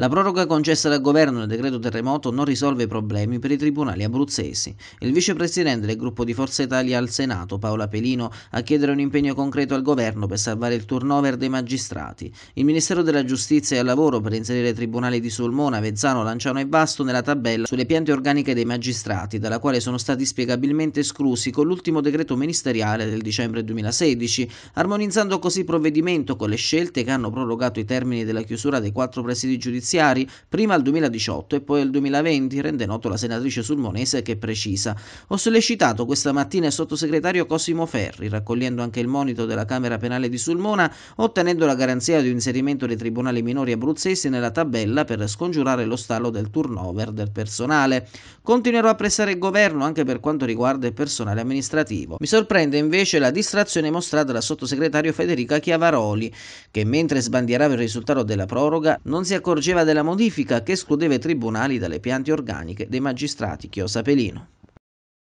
La proroga concessa dal governo nel decreto terremoto non risolve i problemi per i tribunali abruzzesi. Il vicepresidente del gruppo di Forza Italia al Senato, Paola Pelino, ha chiedere un impegno concreto al governo per salvare il turnover dei magistrati. Il Ministero della Giustizia è al lavoro per inserire i tribunali di Sulmona, Vezzano, Lanciano e Basto nella tabella sulle piante organiche dei magistrati, dalla quale sono stati spiegabilmente esclusi con l'ultimo decreto ministeriale del dicembre 2016, armonizzando così il provvedimento con le scelte che hanno prorogato i termini della chiusura dei quattro presidi giudiziari finanziari prima al 2018 e poi al 2020, rende noto la senatrice sulmonese che precisa. Ho sollecitato questa mattina il sottosegretario Cosimo Ferri, raccogliendo anche il monito della Camera Penale di Sulmona, ottenendo la garanzia di un inserimento dei tribunali minori abruzzesi nella tabella per scongiurare lo stallo del turnover del personale. Continuerò a pressare il governo anche per quanto riguarda il personale amministrativo. Mi sorprende invece la distrazione mostrata dal sottosegretario Federica Chiavaroli, che mentre sbandierava il risultato della proroga non si accorgeva della modifica che escludeva i tribunali dalle piante organiche dei magistrati Chiosapelino.